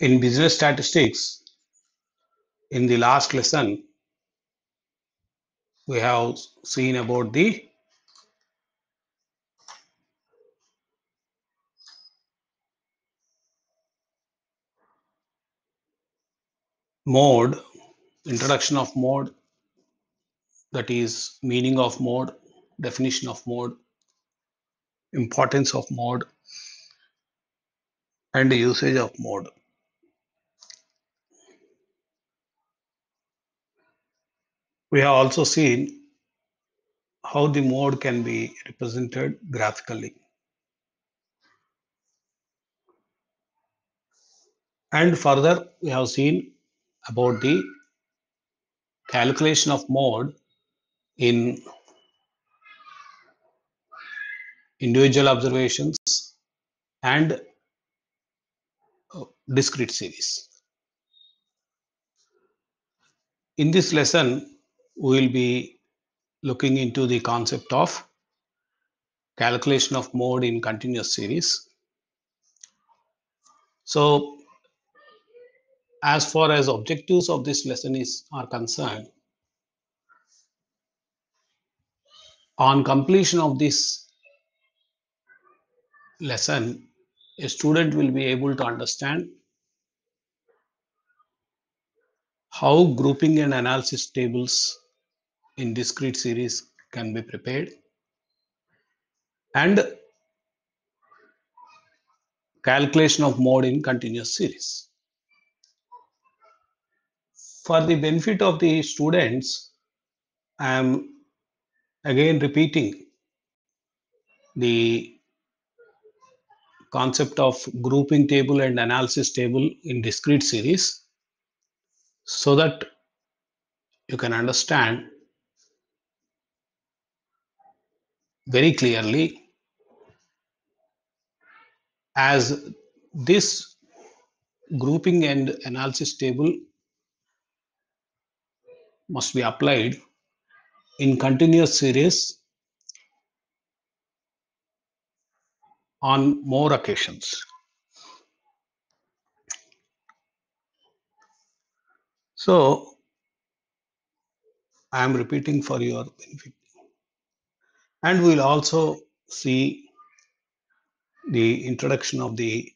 In business statistics, in the last lesson, we have seen about the mode, introduction of mode, that is meaning of mode, definition of mode, importance of mode, and usage of mode. We have also seen how the mode can be represented graphically. And further, we have seen about the calculation of mode in individual observations and uh, discrete series. In this lesson, we will be looking into the concept of calculation of mode in continuous series. So as far as objectives of this lesson is are concerned, on completion of this lesson, a student will be able to understand how grouping and analysis tables in discrete series can be prepared and calculation of mode in continuous series. For the benefit of the students, I am again repeating the concept of grouping table and analysis table in discrete series so that you can understand very clearly as this grouping and analysis table must be applied in continuous series on more occasions. So, I am repeating for your benefit. And we will also see the introduction of the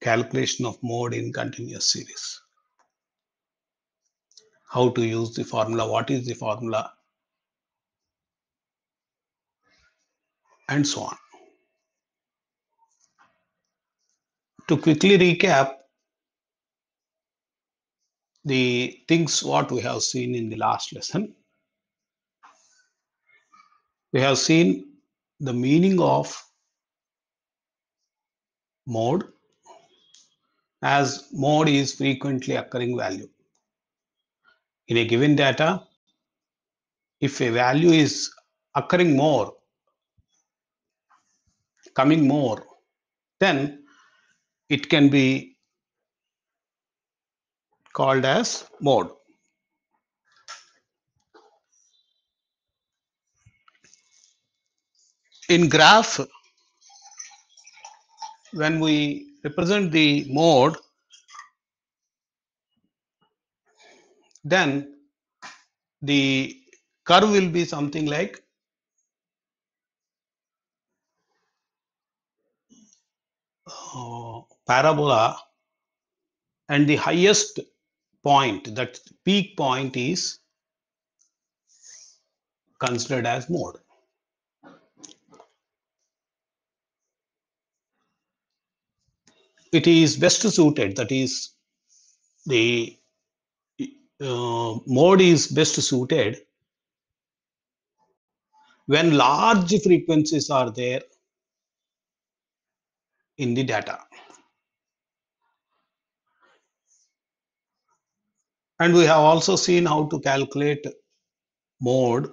calculation of mode in continuous series. How to use the formula, what is the formula, and so on. To quickly recap, the things what we have seen in the last lesson. We have seen the meaning of mode as mode is frequently occurring value. In a given data, if a value is occurring more, coming more, then it can be called as mode. In graph, when we represent the mode, then the curve will be something like uh, parabola and the highest point, that peak point is considered as mode. It is best suited, that is, the uh, mode is best suited when large frequencies are there in the data. And we have also seen how to calculate mode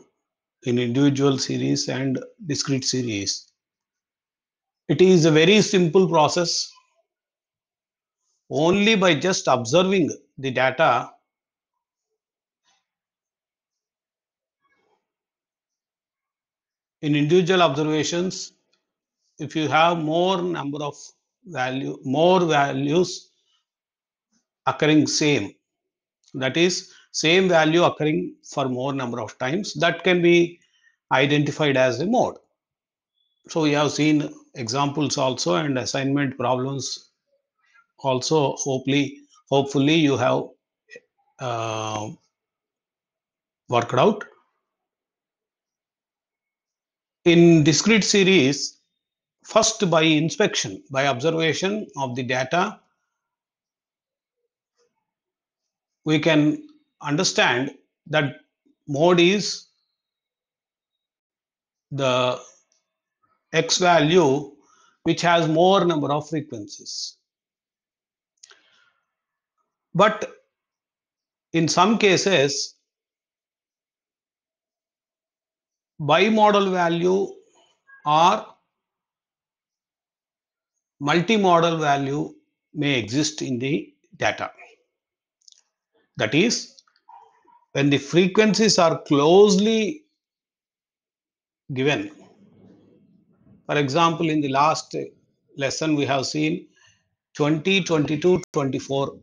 in individual series and discrete series. It is a very simple process. Only by just observing the data, in individual observations, if you have more number of value, more values occurring same that is same value occurring for more number of times that can be identified as a mode so we have seen examples also and assignment problems also hopefully hopefully you have uh, worked out in discrete series first by inspection by observation of the data we can understand that mode is the x value which has more number of frequencies. But in some cases, bimodal value or multimodal value may exist in the data. That is, when the frequencies are closely given. For example, in the last lesson, we have seen 20, 22, 24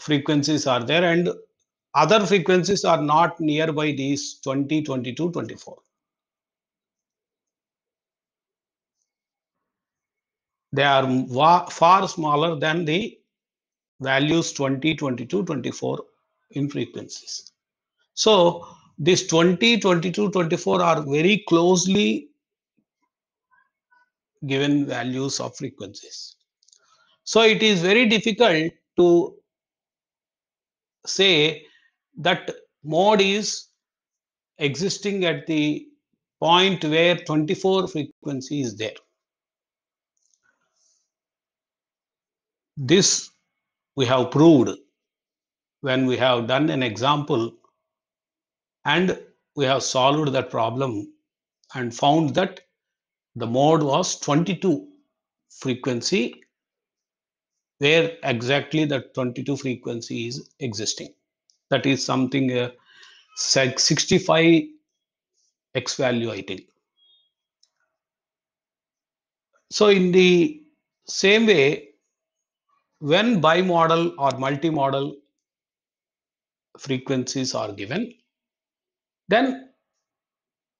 frequencies are there and other frequencies are not nearby these 20, 22, 24. They are far smaller than the values 20, 22, 24 in frequencies. So these 20, 22, 24 are very closely given values of frequencies. So it is very difficult to say that mode is existing at the point where 24 frequency is there. This we have proved when we have done an example and we have solved that problem and found that the mode was 22 frequency where exactly that 22 frequency is existing that is something uh, 65 x value i think so in the same way when bimodal or multimodal frequencies are given, then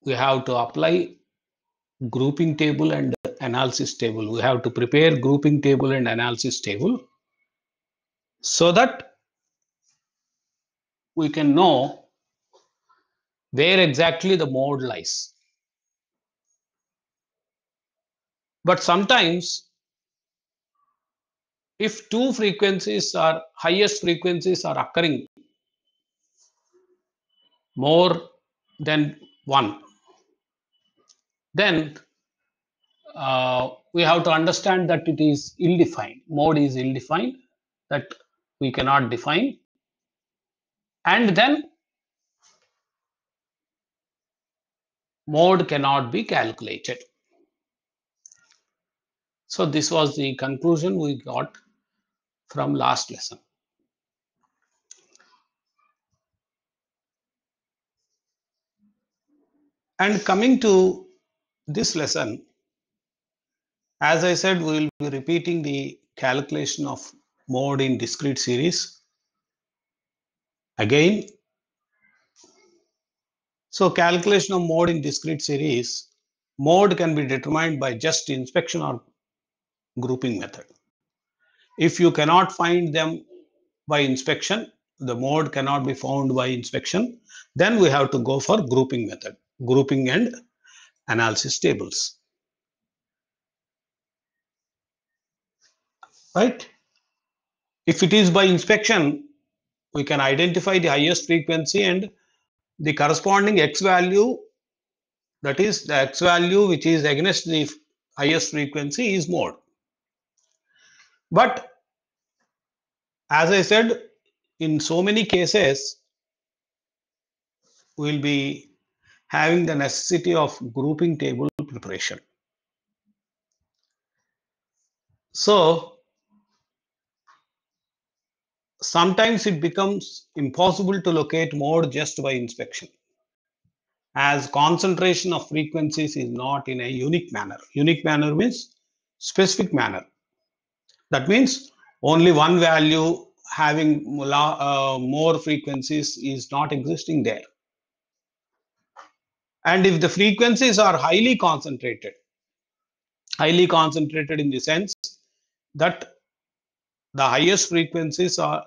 we have to apply grouping table and analysis table. We have to prepare grouping table and analysis table so that we can know where exactly the mode lies. But sometimes if two frequencies are highest frequencies are occurring more than one then uh, we have to understand that it is ill-defined mode is ill-defined that we cannot define and then mode cannot be calculated so this was the conclusion we got from last lesson. And coming to this lesson, as I said, we will be repeating the calculation of mode in discrete series again. So calculation of mode in discrete series, mode can be determined by just inspection or grouping method. If you cannot find them by inspection, the mode cannot be found by inspection, then we have to go for grouping method, grouping and analysis tables. Right? If it is by inspection, we can identify the highest frequency and the corresponding x value that is the x value which is against the highest frequency is mode but as I said, in so many cases, we will be having the necessity of grouping table preparation. So sometimes it becomes impossible to locate mode just by inspection as concentration of frequencies is not in a unique manner. Unique manner means specific manner. That means only one value having uh, more frequencies is not existing there. And if the frequencies are highly concentrated, highly concentrated in the sense that the highest frequencies are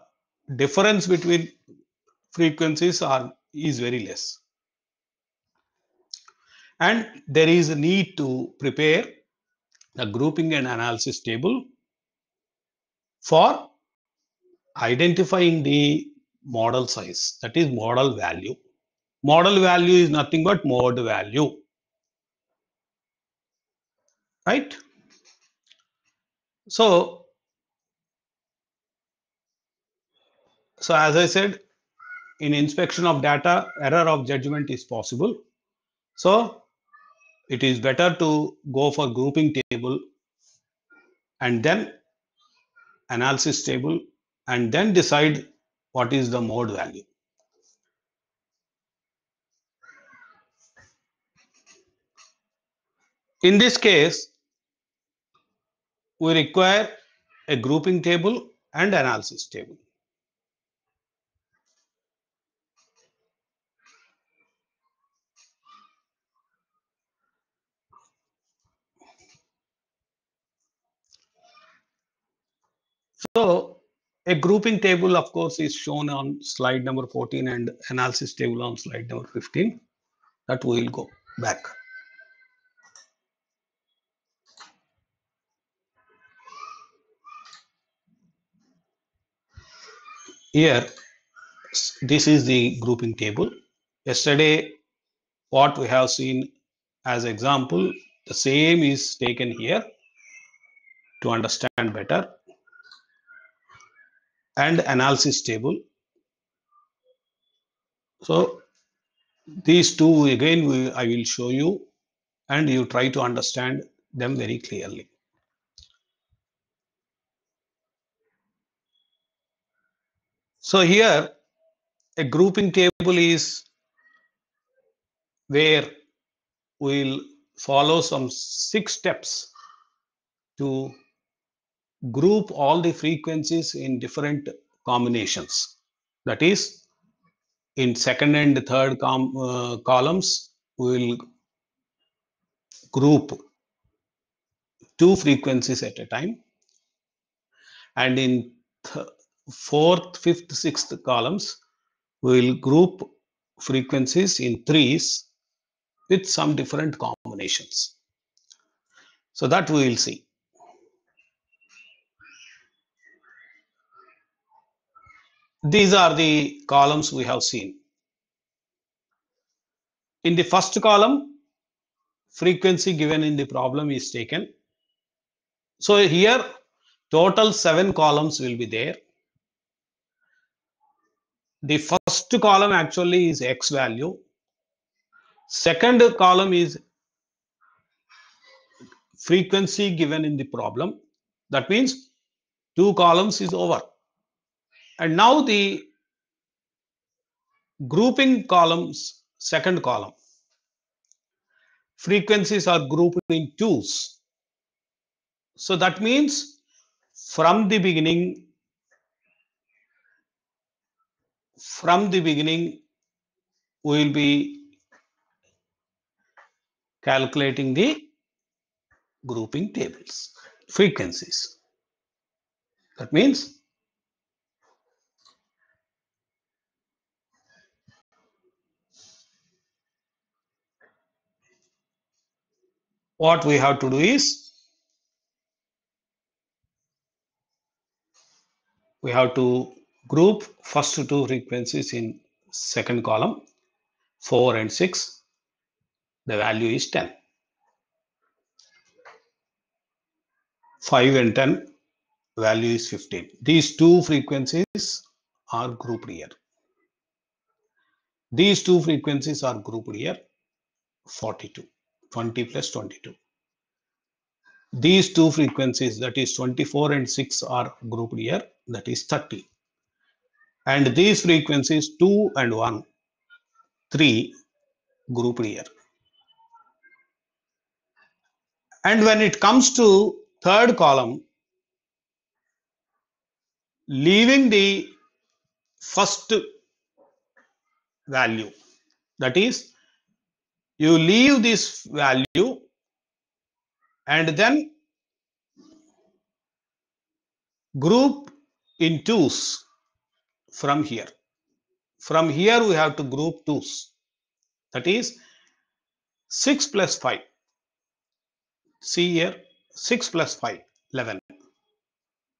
difference between frequencies are is very less. And there is a need to prepare a grouping and analysis table for identifying the model size, that is model value. Model value is nothing but mode value. Right? So, so as I said, in inspection of data, error of judgment is possible. So it is better to go for grouping table and then analysis table and then decide what is the mode value. In this case, we require a grouping table and analysis table. So a grouping table, of course, is shown on slide number 14 and analysis table on slide number 15 that we will go back. Here, this is the grouping table. Yesterday, what we have seen as example, the same is taken here to understand better and analysis table. So these two again we, I will show you and you try to understand them very clearly. So here a grouping table is where we'll follow some six steps to group all the frequencies in different combinations. That is, in second and third com, uh, columns, we will group two frequencies at a time. And in fourth, fifth, sixth columns, we will group frequencies in threes with some different combinations. So that we will see. These are the columns we have seen. In the first column, frequency given in the problem is taken. So here, total seven columns will be there. The first column actually is x value. Second column is frequency given in the problem. That means two columns is over. And now the grouping columns, second column. Frequencies are grouped in twos. So that means from the beginning, from the beginning, we will be calculating the grouping tables, frequencies. That means what we have to do is we have to group first two frequencies in second column 4 and 6 the value is 10 5 and 10 value is 15 these two frequencies are grouped here these two frequencies are grouped here 42 20 plus 22. These two frequencies, that is 24 and 6, are grouped here, that is 30. And these frequencies 2 and 1, 3, grouped here. And when it comes to third column, leaving the first value, that is you leave this value and then group in twos from here. From here we have to group twos. That is 6 plus 5. See here 6 plus 5, 11.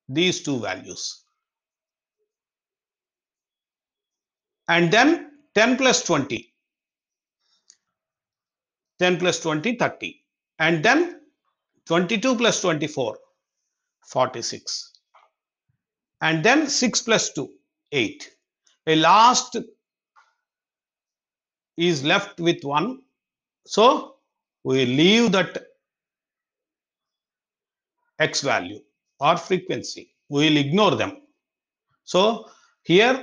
These two values. And then 10 plus 20, 10 plus 20 30 and then 22 plus 24 46 and then 6 plus 2 8 a last is left with 1 so we leave that x value or frequency we will ignore them so here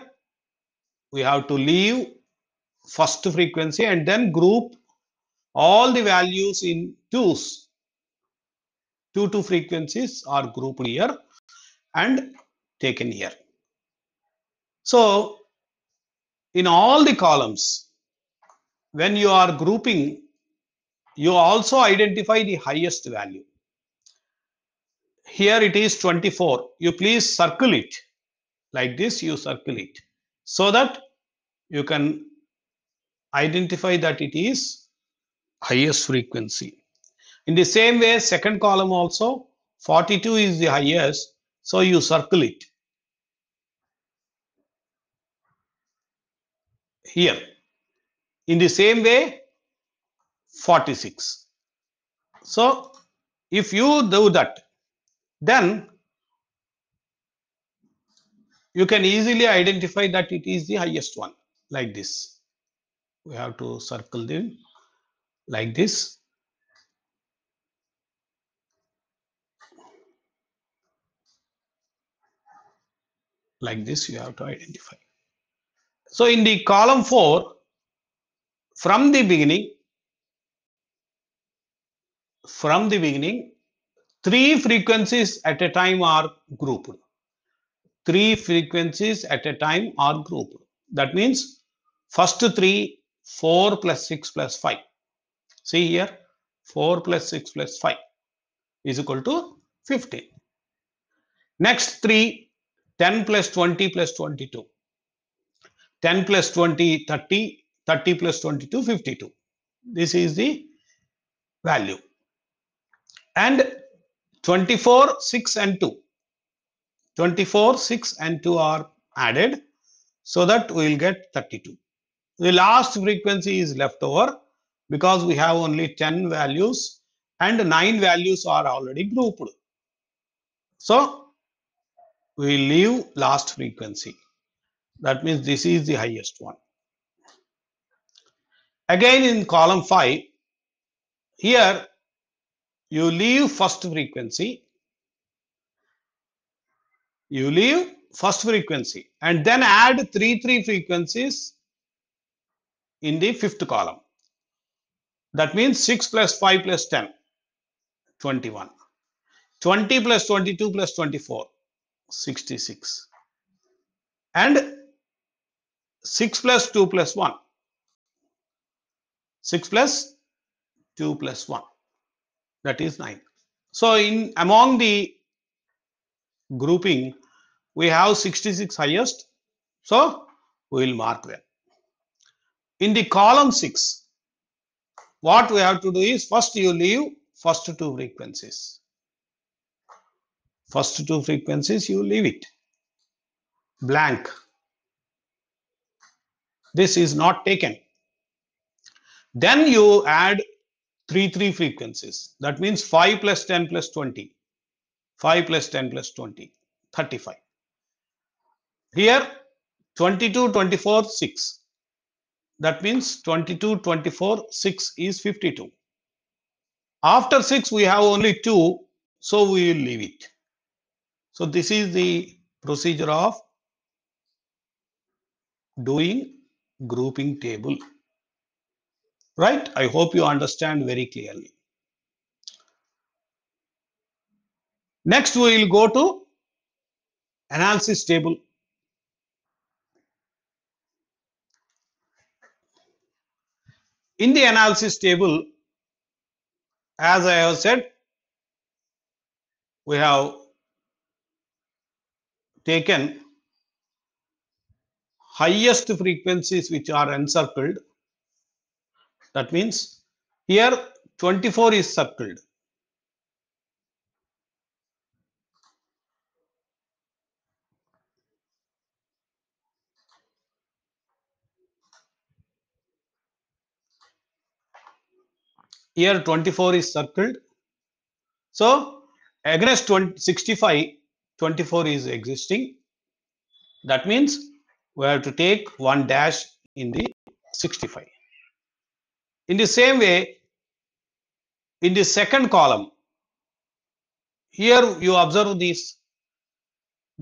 we have to leave first frequency and then group all the values in 2s, 2 two frequencies are grouped here and taken here. So, in all the columns, when you are grouping, you also identify the highest value. Here it is 24. You please circle it like this, you circle it so that you can identify that it is highest frequency. In the same way, second column also 42 is the highest, so you circle it. Here. In the same way, 46. So, if you do that, then you can easily identify that it is the highest one like this. We have to circle the like this. Like this, you have to identify. So in the column 4, from the beginning, from the beginning, three frequencies at a time are grouped. Three frequencies at a time are grouped. That means first three, 4 plus 6 plus 5. See here 4 plus 6 plus 5 is equal to 15. Next 3 10 plus 20 plus 22. 10 plus 20 30 30 plus 22 52 this is the value and 24 6 and 2 24 6 and 2 are added so that we will get 32 the last frequency is left over because we have only 10 values and 9 values are already grouped. So we leave last frequency. That means this is the highest one. Again in column 5, here you leave first frequency. You leave first frequency and then add 3 3 frequencies in the fifth column. That means 6 plus 5 plus 10, 21. 20 plus 22 plus 24, 66. And 6 plus 2 plus 1, 6 plus 2 plus 1, that is 9. So in among the grouping, we have 66 highest. So we will mark them. In the column 6, what we have to do is first you leave first two frequencies. First two frequencies you leave it blank. This is not taken. Then you add 3 3 frequencies. That means 5 plus 10 plus 20. 5 plus 10 plus 20. 35. Here 22, 24, 6. That means 22, 24, 6 is 52. After 6, we have only 2, so we will leave it. So this is the procedure of doing grouping table. Right? I hope you understand very clearly. Next, we will go to analysis table. In the analysis table, as I have said, we have taken highest frequencies which are encircled. That means here 24 is circled. here 24 is circled so against 20, 65 24 is existing that means we have to take one dash in the 65 in the same way in the second column here you observe this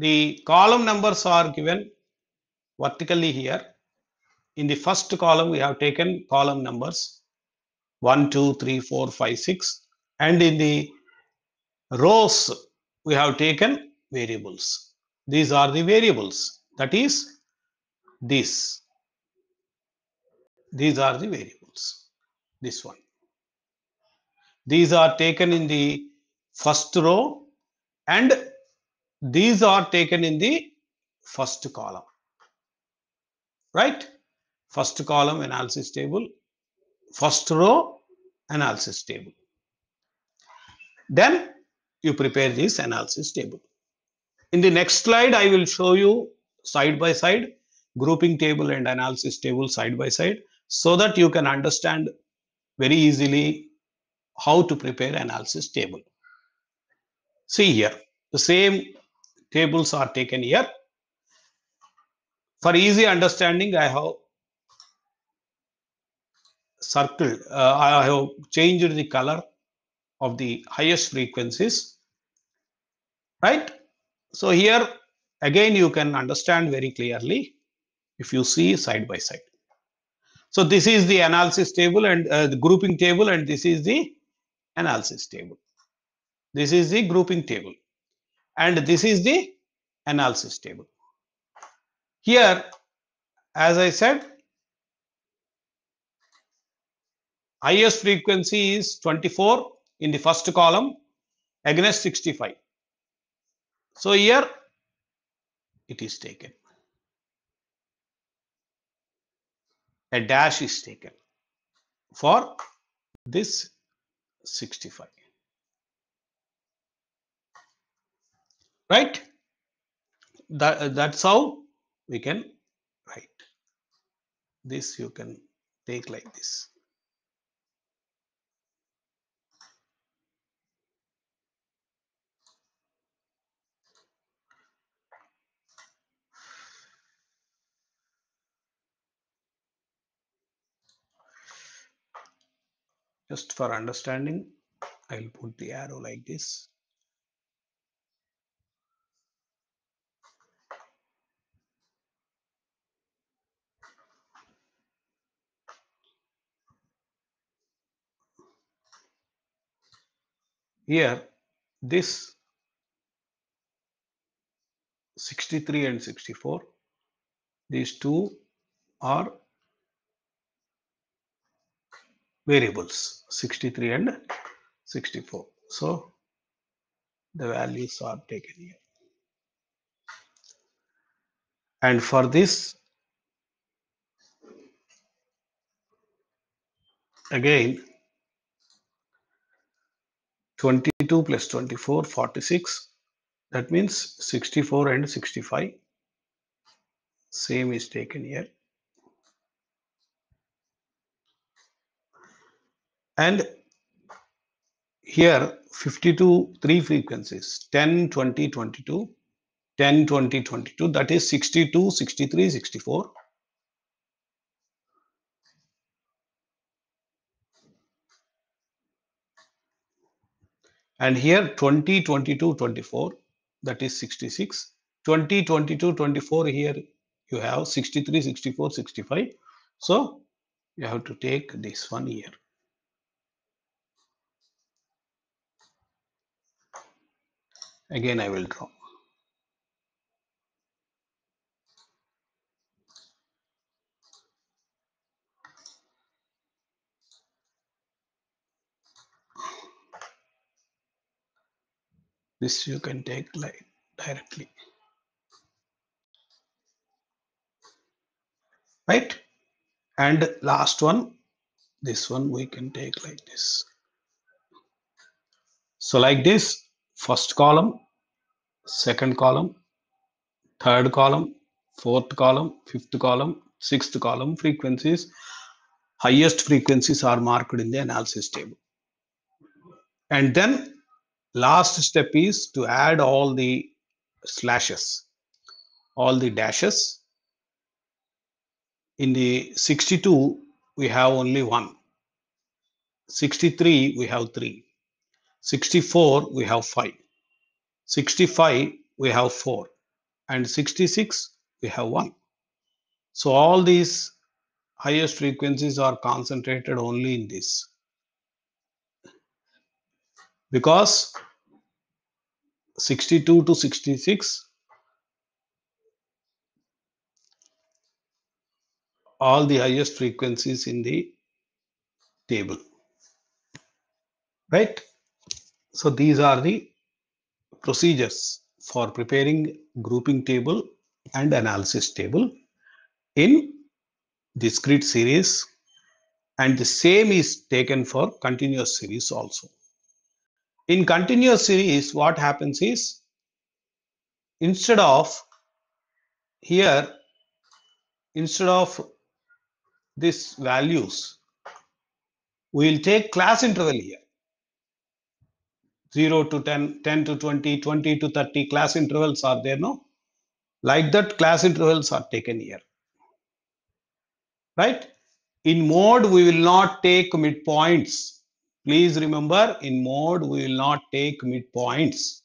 the column numbers are given vertically here in the first column we have taken column numbers 1, 2, 3, 4, 5, 6. And in the rows, we have taken variables. These are the variables. That is, this. These are the variables. This one. These are taken in the first row and these are taken in the first column. Right? First column analysis table first row analysis table. Then you prepare this analysis table. In the next slide, I will show you side by side grouping table and analysis table side by side so that you can understand very easily how to prepare analysis table. See here, the same tables are taken here. For easy understanding, I have circle, uh, I have changed the color of the highest frequencies, right? So here again, you can understand very clearly if you see side by side. So this is the analysis table and uh, the grouping table and this is the analysis table. This is the grouping table and this is the analysis table. Here, as I said, highest frequency is 24 in the first column against 65. So here it is taken. A dash is taken for this 65. Right? That, that's how we can write. This you can take like this. just for understanding i'll put the arrow like this here this 63 and 64 these two are variables 63 and 64. So the values are taken here. And for this, again, 22 plus 24, 46. That means 64 and 65. Same is taken here. And here 52 three frequencies 10 20 22 10 20 22 that is 62 63 64 and here 20 22 24 that is 66 20 22 24 here you have 63 64 65 so you have to take this one here again I will draw this you can take like directly right and last one this one we can take like this so like this first column, second column, third column, fourth column, fifth column, sixth column frequencies. Highest frequencies are marked in the analysis table. And then last step is to add all the slashes, all the dashes. In the 62, we have only one. 63, we have three. 64 we have 5 65 we have 4 and 66 we have 1 so all these highest frequencies are concentrated only in this because 62 to 66 all the highest frequencies in the table right so these are the procedures for preparing grouping table and analysis table in discrete series and the same is taken for continuous series also. In continuous series what happens is instead of here instead of these values we will take class interval here 0 to 10, 10 to 20, 20 to 30 class intervals are there, no? Like that, class intervals are taken here. Right? In mode, we will not take midpoints. Please remember, in mode, we will not take midpoints.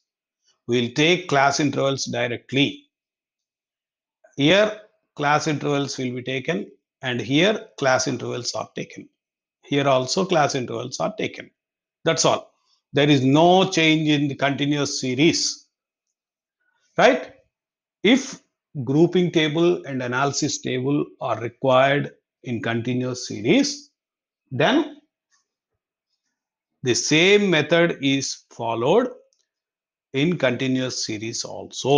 We will take class intervals directly. Here, class intervals will be taken and here class intervals are taken. Here also class intervals are taken. That's all there is no change in the continuous series right if grouping table and analysis table are required in continuous series then the same method is followed in continuous series also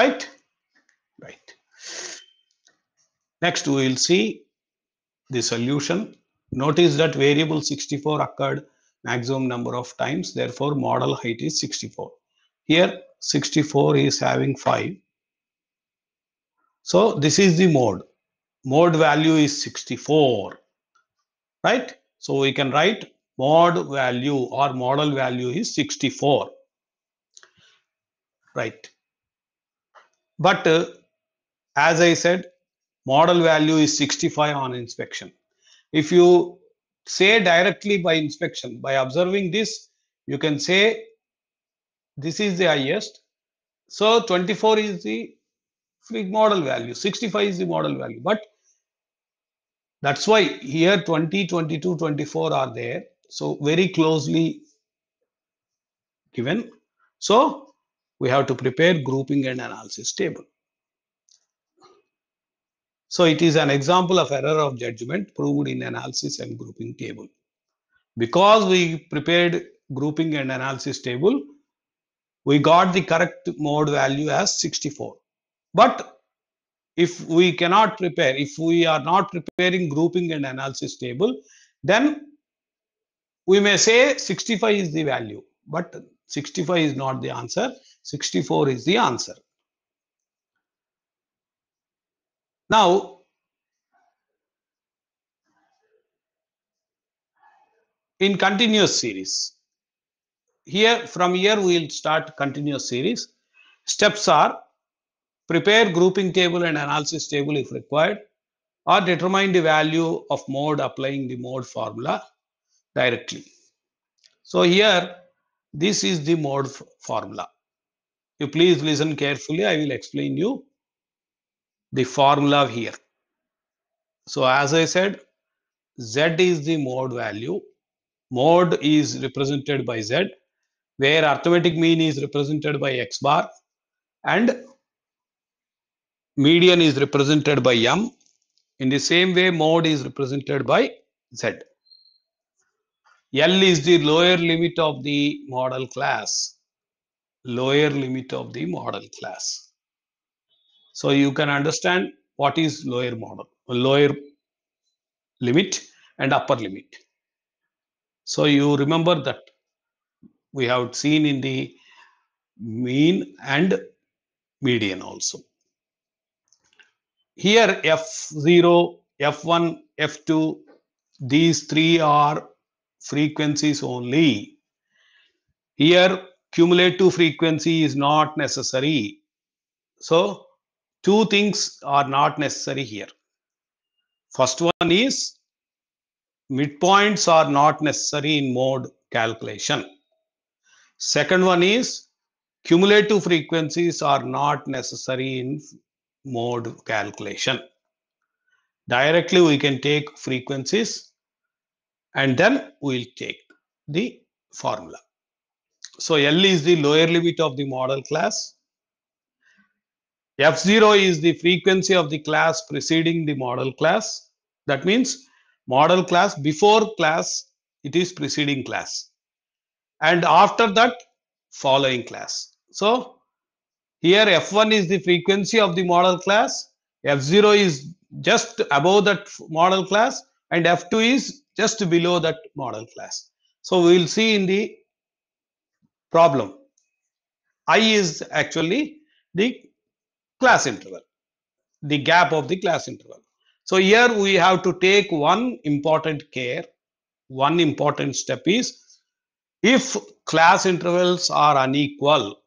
right right next we will see the solution Notice that variable 64 occurred maximum number of times. Therefore, model height is 64. Here, 64 is having 5. So, this is the mode. Mode value is 64. Right? So, we can write mod value or model value is 64. Right? But uh, as I said, model value is 65 on inspection if you say directly by inspection by observing this you can say this is the highest so 24 is the model value 65 is the model value but that's why here 20 22 24 are there so very closely given so we have to prepare grouping and analysis table so it is an example of error of judgment proved in analysis and grouping table. Because we prepared grouping and analysis table, we got the correct mode value as 64. But if we cannot prepare, if we are not preparing grouping and analysis table, then we may say 65 is the value, but 65 is not the answer, 64 is the answer. Now, in continuous series, here from here we will start continuous series. Steps are prepare grouping table and analysis table if required or determine the value of mode applying the mode formula directly. So here, this is the mode formula. You please listen carefully. I will explain you the formula here. So as I said, Z is the mode value. Mode is represented by Z, where arithmetic mean is represented by X bar and median is represented by M. In the same way, mode is represented by Z. L is the lower limit of the model class. Lower limit of the model class. So you can understand what is lower model, lower limit and upper limit. So you remember that we have seen in the mean and median also. Here F0, F1, F2, these three are frequencies only. Here cumulative frequency is not necessary. So two things are not necessary here. First one is midpoints are not necessary in mode calculation. Second one is cumulative frequencies are not necessary in mode calculation. Directly we can take frequencies and then we'll take the formula. So L is the lower limit of the model class F0 is the frequency of the class preceding the model class. That means model class before class, it is preceding class. And after that, following class. So here F1 is the frequency of the model class. F0 is just above that model class and F2 is just below that model class. So we will see in the problem. I is actually the class interval, the gap of the class interval. So here we have to take one important care. One important step is if class intervals are unequal,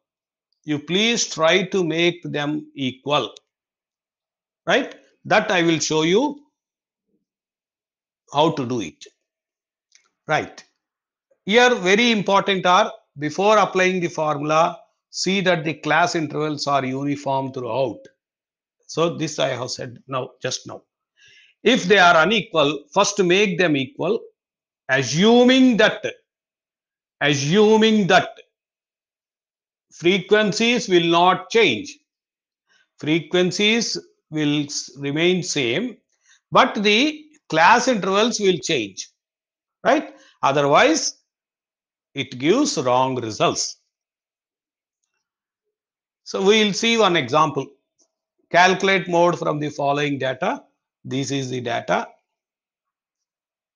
you please try to make them equal. Right? That I will show you how to do it. Right. Here very important are before applying the formula, See that the class intervals are uniform throughout. So this I have said now just now. If they are unequal, first make them equal, assuming that, assuming that frequencies will not change. Frequencies will remain same, but the class intervals will change, right? Otherwise, it gives wrong results. So we will see one example. Calculate mode from the following data. This is the data.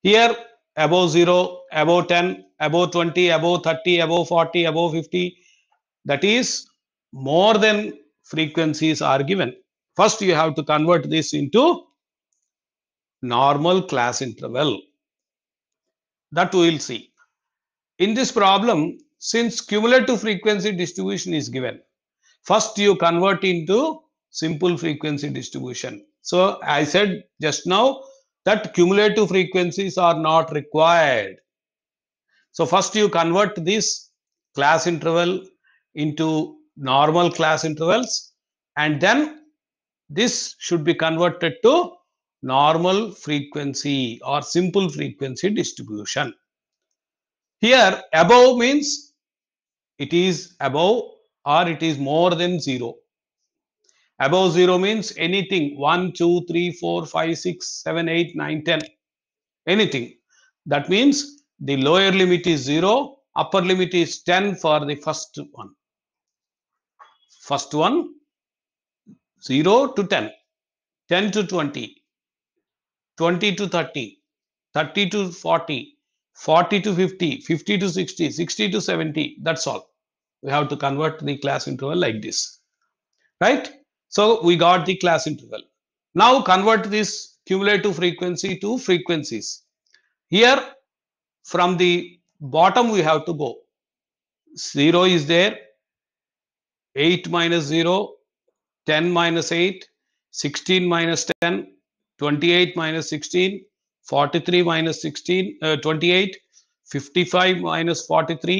Here above 0, above 10, above 20, above 30, above 40, above 50. That is more than frequencies are given. First you have to convert this into normal class interval. That we will see. In this problem, since cumulative frequency distribution is given, First, you convert into simple frequency distribution. So I said just now that cumulative frequencies are not required. So first you convert this class interval into normal class intervals and then this should be converted to normal frequency or simple frequency distribution. Here above means it is above or it is more than 0. Above 0 means anything 1, 2, 3, 4, 5, 6, 7, 8, 9, 10. Anything. That means the lower limit is 0, upper limit is 10 for the first one. First one 0 to 10, 10 to 20, 20 to 30, 30 to 40, 40 to 50, 50 to 60, 60 to 70. That's all we have to convert the class interval like this right so we got the class interval now convert this cumulative frequency to frequencies here from the bottom we have to go 0 is there 8 minus 0 10 minus 8 16 minus 10 28 minus 16 43 minus 16 uh, 28 55 minus 43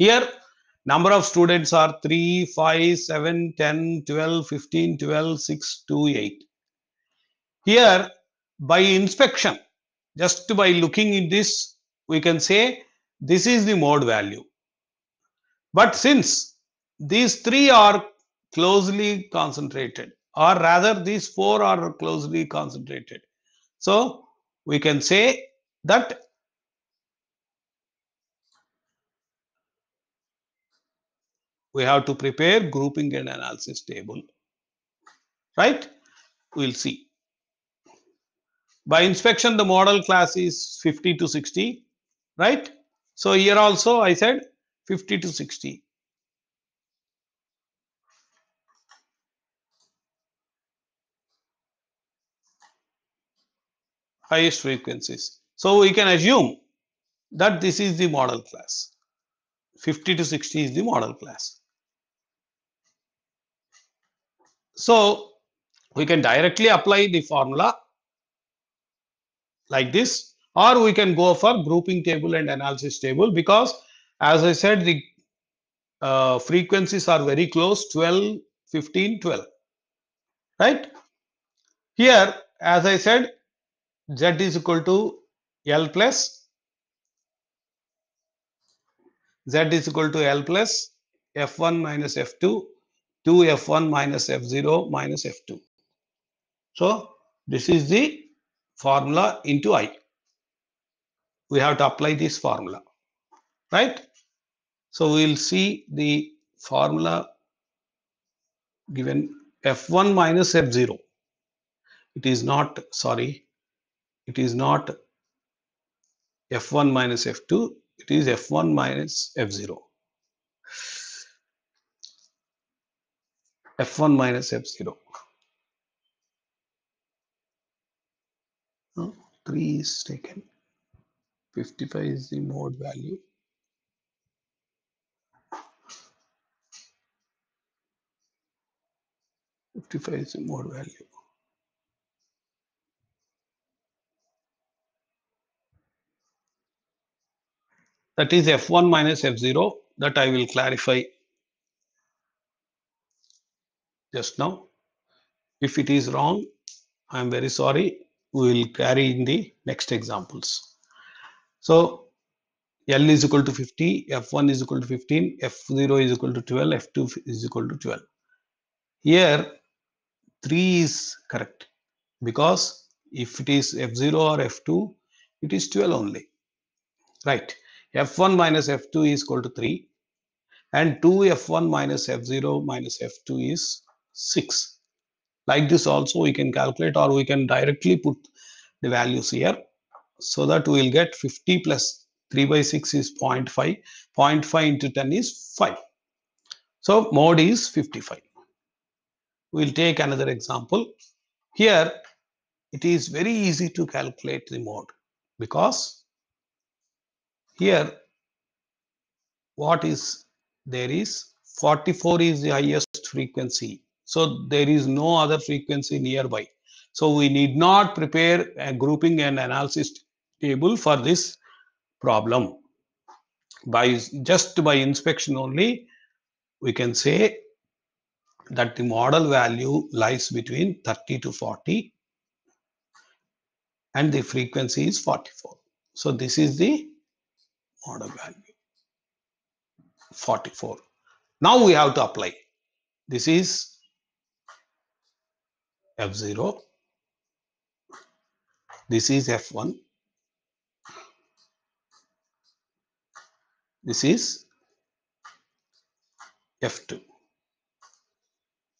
Here, number of students are 3, 5, 7, 10, 12, 15, 12, 6, 2, 8. Here, by inspection, just by looking in this, we can say this is the mode value. But since these three are closely concentrated, or rather these four are closely concentrated. So we can say that we have to prepare grouping and analysis table right we'll see by inspection the model class is 50 to 60 right so here also i said 50 to 60 highest frequencies so we can assume that this is the model class 50 to 60 is the model class So we can directly apply the formula like this or we can go for grouping table and analysis table because as I said the uh, frequencies are very close 12 15 12 right here as I said z is equal to L plus z is equal to L plus f1 minus f2 2f1 minus f0 minus f2. So, this is the formula into i. We have to apply this formula, right? So, we will see the formula given f1 minus f0. It is not, sorry, it is not f1 minus f2, it is f1 minus f0. f1 minus f0. 3 is taken. 55 is the mode value. Fifty-five is the mode value. That is f1 minus f0 that I will clarify just now. If it is wrong, I am very sorry. We will carry in the next examples. So L is equal to 50, F1 is equal to 15, F0 is equal to 12, F2 is equal to 12. Here 3 is correct because if it is F0 or F2, it is 12 only. Right. F1 minus F2 is equal to 3 and 2F1 minus F0 minus F2 is 6 like this also we can calculate or we can directly put the values here so that we will get 50 plus 3 by 6 is 0 0.5 0 0.5 into 10 is 5 so mode is 55 we'll take another example here it is very easy to calculate the mode because here what is there is 44 is the highest frequency so there is no other frequency nearby. So we need not prepare a grouping and analysis table for this problem. By just by inspection only, we can say that the model value lies between 30 to 40 and the frequency is 44. So this is the model value 44. Now we have to apply. This is F0. This is F1. This is F2.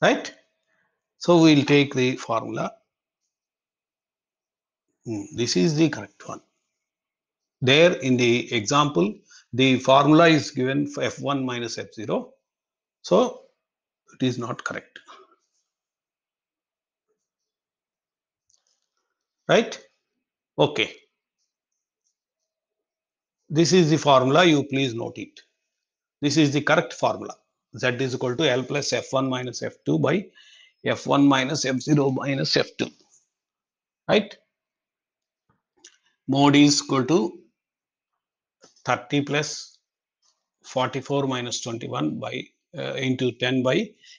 Right? So we will take the formula. Hmm, this is the correct one. There in the example, the formula is given for F1 minus F0. So it is not correct. right okay this is the formula you please note it this is the correct formula z is equal to l plus f1 minus f2 by f1 minus f0 minus f2 right Mode is equal to 30 plus 44 minus 21 by uh, into 10 by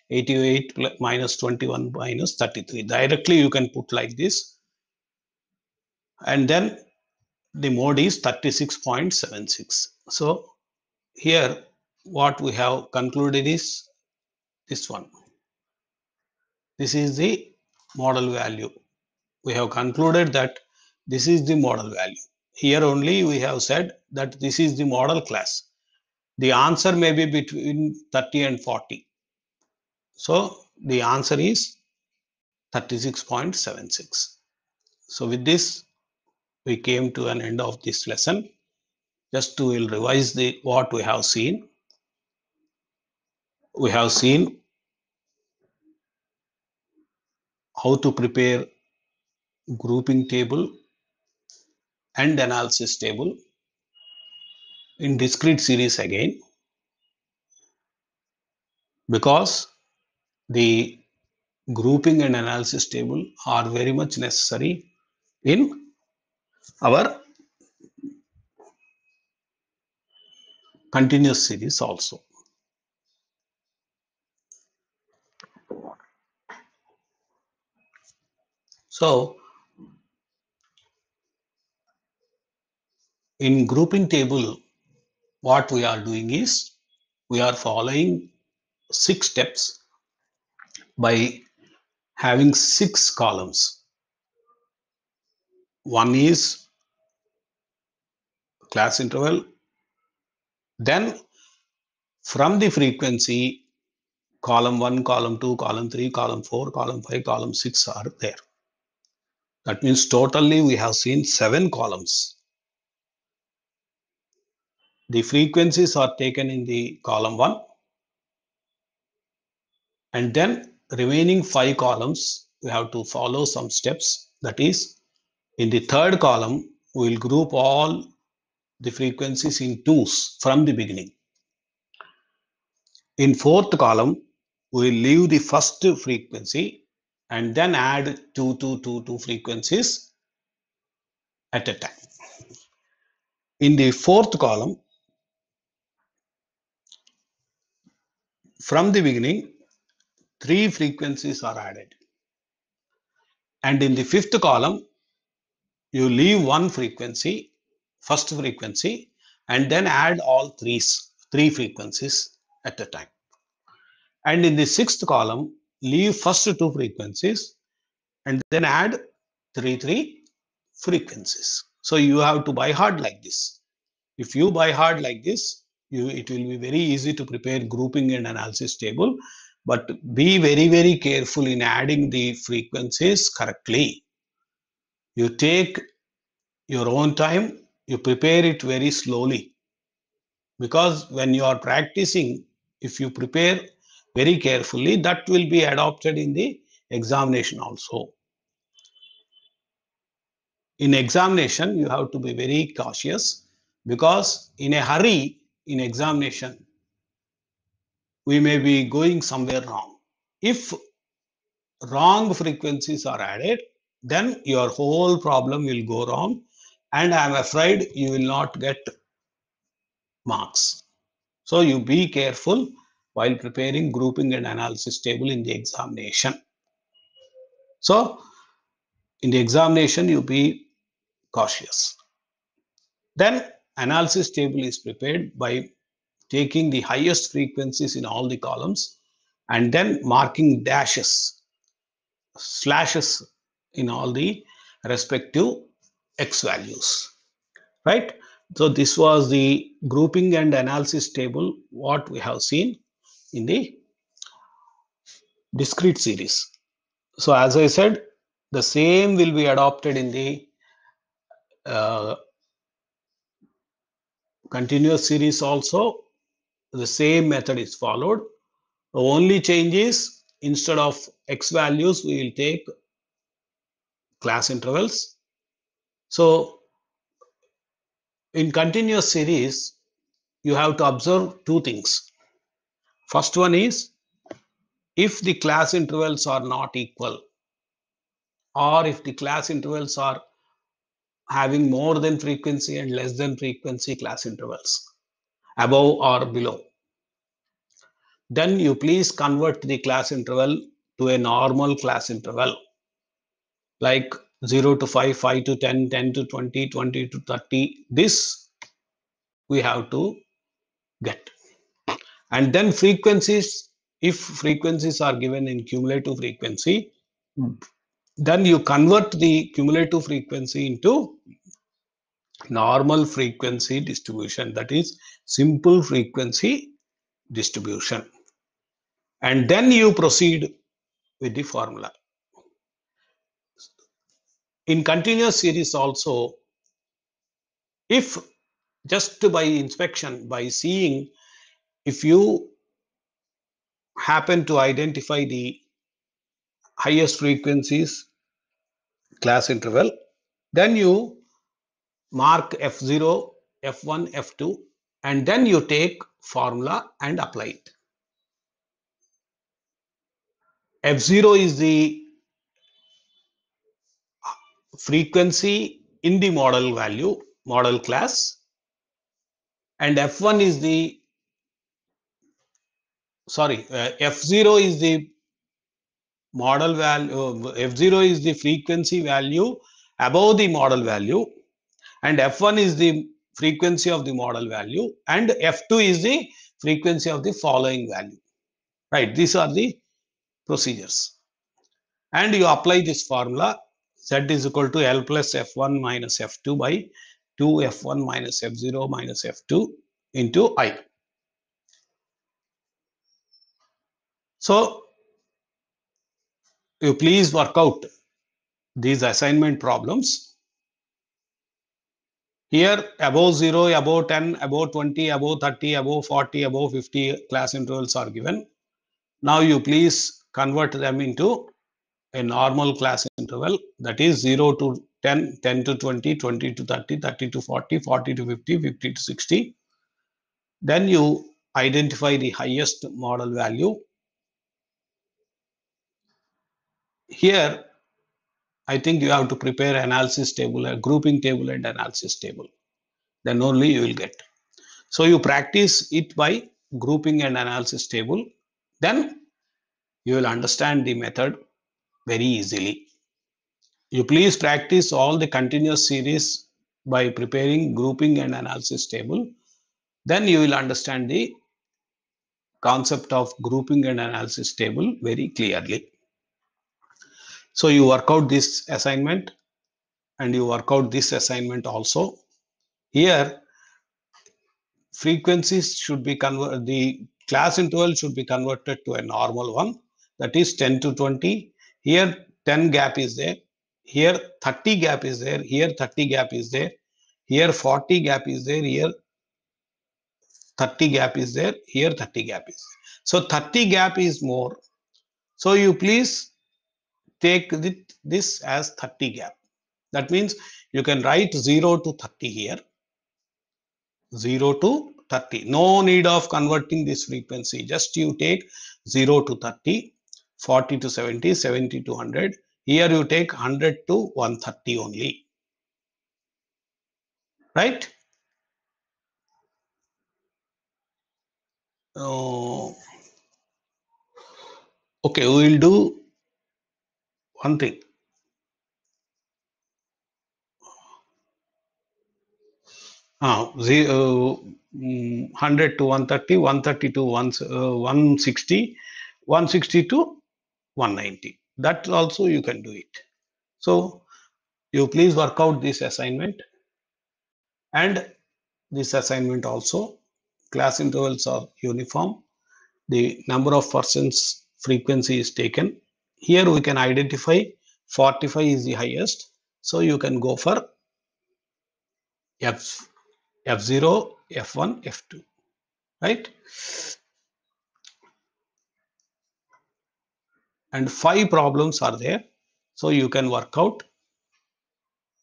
88 plus, minus 21 minus 33 directly you can put like this and then the mode is 36.76 so here what we have concluded is this one this is the model value we have concluded that this is the model value here only we have said that this is the model class the answer may be between 30 and 40 so the answer is 36.76 so with this we came to an end of this lesson. Just to will revise the what we have seen. We have seen how to prepare grouping table and analysis table in discrete series again because the grouping and analysis table are very much necessary in our continuous series also. So, in grouping table, what we are doing is we are following six steps by having six columns. One is class interval. Then from the frequency, column 1, column 2, column 3, column 4, column 5, column 6 are there. That means totally we have seen 7 columns. The frequencies are taken in the column 1 and then remaining 5 columns we have to follow some steps that is in the third column we will group all the frequencies in twos from the beginning. In fourth column, we leave the first frequency and then add two, two, two, two frequencies at a time. In the fourth column, from the beginning, three frequencies are added. And in the fifth column, you leave one frequency first frequency and then add all three, three frequencies at a time. And in the sixth column, leave first two frequencies and then add three, three frequencies. So you have to buy hard like this. If you buy hard like this, you, it will be very easy to prepare grouping and analysis table, but be very, very careful in adding the frequencies correctly. You take your own time you prepare it very slowly because when you are practicing if you prepare very carefully that will be adopted in the examination also in examination you have to be very cautious because in a hurry in examination we may be going somewhere wrong if wrong frequencies are added then your whole problem will go wrong and I'm afraid you will not get marks. So you be careful while preparing grouping and analysis table in the examination. So in the examination, you be cautious. Then analysis table is prepared by taking the highest frequencies in all the columns and then marking dashes, slashes in all the respective x values, right? So this was the grouping and analysis table, what we have seen in the discrete series. So as I said, the same will be adopted in the uh, continuous series also. The same method is followed. The only change is instead of x values, we will take class intervals so in continuous series, you have to observe two things. First one is if the class intervals are not equal or if the class intervals are having more than frequency and less than frequency class intervals above or below then you please convert the class interval to a normal class interval like 0 to 5, 5 to 10, 10 to 20, 20 to 30. This we have to get. And then frequencies, if frequencies are given in cumulative frequency, hmm. then you convert the cumulative frequency into normal frequency distribution, that is simple frequency distribution. And then you proceed with the formula in continuous series also if just by inspection by seeing if you happen to identify the highest frequencies class interval then you mark f0 f1 f2 and then you take formula and apply it f0 is the frequency in the model value model class and f1 is the sorry uh, f0 is the model value uh, f0 is the frequency value above the model value and f1 is the frequency of the model value and f2 is the frequency of the following value right these are the procedures and you apply this formula z is equal to L plus F1 minus F2 by 2 F1 minus F0 minus F2 into I. So you please work out these assignment problems. Here above 0, above 10, above 20, above 30, above 40, above 50 class intervals are given. Now you please convert them into a normal class interval that is 0 to 10, 10 to 20, 20 to 30, 30 to 40, 40 to 50, 50 to 60. Then you identify the highest model value. Here, I think you have to prepare analysis table, a grouping table and analysis table. Then only you will get. So you practice it by grouping and analysis table. Then you will understand the method very easily. You please practice all the continuous series by preparing grouping and analysis table. Then you will understand the concept of grouping and analysis table very clearly. So you work out this assignment and you work out this assignment also. Here, frequencies should be converted, the class interval should be converted to a normal one that is 10 to 20, here 10 gap is there. Here 30 gap is there. Here 30 gap is there. Here 40 gap is there. Here 30 gap is there. Here 30 gap is there. So 30 gap is more. So you please take this as 30 gap. That means you can write 0 to 30 here. 0 to 30. No need of converting this frequency. Just you take 0 to 30. 40 to 70, 70 to 100. Here you take 100 to 130 only. Right? Oh. Okay, we will do one thing. Ah, uh, the, mm, 100 to 130, 130 to 160, uh, 160 to 190 that also you can do it so you please work out this assignment and this assignment also class intervals are uniform the number of persons frequency is taken here we can identify 45 is the highest so you can go for f f0 f1 f2 right and five problems are there so you can work out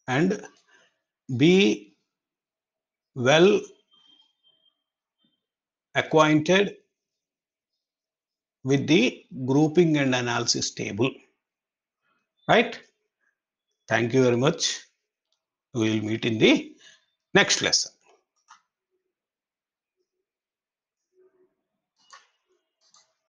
and be well acquainted with the grouping and analysis table right thank you very much we will meet in the next lesson